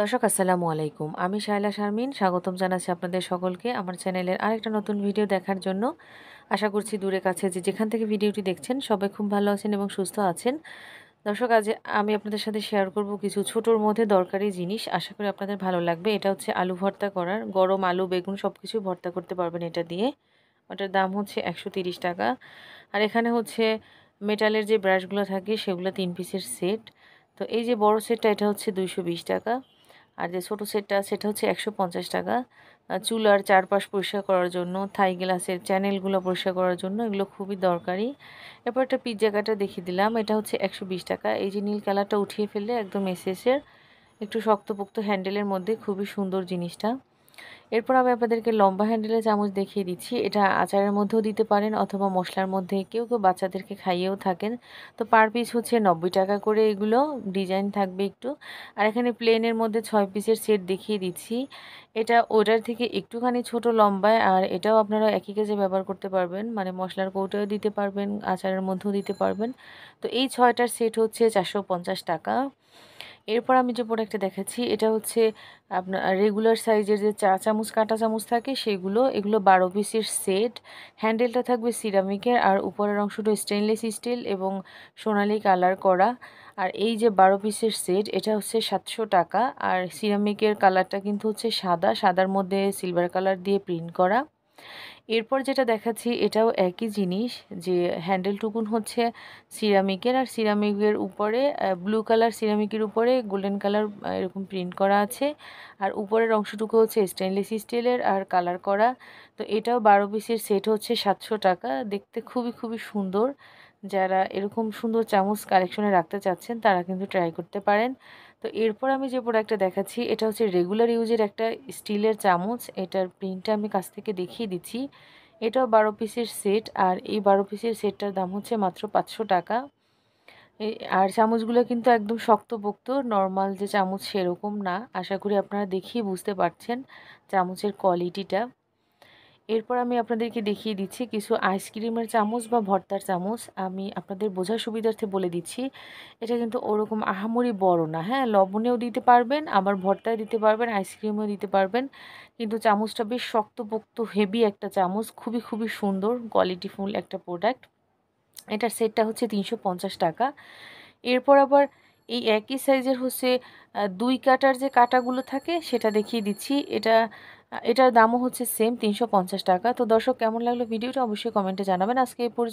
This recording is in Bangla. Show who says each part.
Speaker 1: দর্শক আসসালামু আলাইকুম আমি শায়লা শারমিন স্বাগতম জানাচ্ছি আপনাদের সকলকে আমার চ্যানেলের আরেকটা নতুন ভিডিও দেখার জন্য আশা করছি দূরে কাছে যে যেখান থেকে ভিডিওটি দেখছেন সবাই খুব ভালো আছেন এবং সুস্থ আছেন দর্শক আজ আমি আপনাদের সাথে শেয়ার করব কিছু ছোটোর মধ্যে দরকারি জিনিস আশা করি আপনাদের ভালো লাগবে এটা হচ্ছে আলু ভর্তা করার গরম আলু বেগুন সব কিছু ভর্তা করতে পারবেন এটা দিয়ে ওটার দাম হচ্ছে একশো টাকা আর এখানে হচ্ছে মেটালের যে ব্রাশগুলো থাকে সেগুলো তিন পিসের সেট তো এই যে বড় সেটটা এটা হচ্ছে দুইশো টাকা আর যে ছোটো সেটটা সেটা হচ্ছে একশো পঞ্চাশ টাকা আর চারপাশ পরিষ্কার করার জন্য থাই গ্লাসের চ্যানেলগুলো পরিষ্কার করার জন্য এগুলো খুবই দরকারি এরপর একটা পিৎজা কাটা দেখিয়ে দিলাম এটা হচ্ছে একশো টাকা এই যে নীল কালারটা উঠিয়ে ফেললে একদম এসএসের একটু শক্তপোক্ত হ্যান্ডেলের মধ্যে খুবই সুন্দর জিনিসটা এরপর আমি আপনাদেরকে লম্বা হ্যান্ডেলের চামচ দেখিয়ে দিচ্ছি এটা আচারের মধ্যেও দিতে পারেন অথবা মশলার মধ্যে কেউ কেউ বাচ্চাদেরকে খাইয়েও থাকেন তো পার পিস হচ্ছে নব্বই টাকা করে এগুলো ডিজাইন থাকবে একটু আর এখানে প্লেনের মধ্যে ছয় পিসের সেট দেখিয়ে দিচ্ছি এটা ওটার থেকে একটুখানি ছোট লম্বায় আর এটাও আপনারা একই কাজে ব্যবহার করতে পারবেন মানে মশলার কৌটাও দিতে পারবেন আচারের মধ্যেও দিতে পারবেন তো এই ছয়টার সেট হচ্ছে চারশো টাকা এরপর আমি যে প্রোডাক্টটা দেখাচ্ছি এটা হচ্ছে আপনার রেগুলার সাইজের যে চা চামচ কাঁটা চামচ থাকে সেগুলো এগুলো বারো পিসের সেট হ্যান্ডেলটা থাকবে সিরামিকের আর উপরের অংশটা স্টেনলেস স্টিল এবং সোনালি কালার করা আর এই যে বারো পিসের সেট এটা হচ্ছে সাতশো টাকা আর সিরামিকের কালারটা কিন্তু হচ্ছে সাদা সাদার মধ্যে সিলভার কালার দিয়ে প্রিন্ট করা এরপর যেটা দেখাচ্ছি এটাও একই জিনিস যে হ্যান্ডেল টুকুন হচ্ছে সিরামিকের আর সিরামিকের উপরে ব্লু কালার সিরামিকের উপরে গোল্ডেন কালার এরকম প্রিন্ট করা আছে আর উপরের অংশটুকু হচ্ছে স্টেনলেস স্টিলের আর কালার করা তো এটাও বারো পিসের সেট হচ্ছে সাতশো টাকা দেখতে খুবই খুবই সুন্দর যারা এরকম সুন্দর চামচ কালেকশনে রাখতে চাচ্ছেন তারা কিন্তু ট্রাই করতে পারেন তো এরপর আমি যে প্রোডাক্টটা দেখাচ্ছি এটা হচ্ছে রেগুলার ইউজের একটা স্টিলের চামচ এটার প্রিন্টটা আমি কাছ থেকে দেখিয়ে দিচ্ছি এটাও বারো পিসের সেট আর এই বারো পিসের সেটটার দাম হচ্ছে মাত্র পাঁচশো টাকা আর চামচগুলো কিন্তু একদম শক্তপোক্ত নর্মাল যে চামচ সেরকম না আশা করি আপনারা দেখেই বুঝতে পারছেন চামচের কোয়ালিটিটা এরপর আমি আপনাদেরকে দেখিয়ে দিচ্ছি কিছু আইসক্রিমের চামচ বা ভর্তার চামচ আমি আপনাদের বোঝার সুবিধার্থে বলে দিচ্ছি এটা কিন্তু ওরকম আহামরি বড় না হ্যাঁ লবণেও দিতে পারবেন আবার ভর্তায় দিতে পারবেন আইসক্রিমেও দিতে পারবেন কিন্তু চামচটা বেশ শক্তপোক্ত হেভি একটা চামচ খুবই খুবই সুন্দর কোয়ালিটিফুল একটা প্রোডাক্ট এটার সেটটা হচ্ছে তিনশো টাকা এরপর আবার এই একই সাইজের হচ্ছে দুই কাটার যে কাটাগুলো থাকে সেটা দেখিয়ে দিচ্ছি এটা এটার দামও হচ্ছে সেম তিনশো টাকা তো দর্শক কেমন লাগলো ভিডিওটা অবশ্যই কমেন্টে জানাবেন আজকে এই পর্যন্ত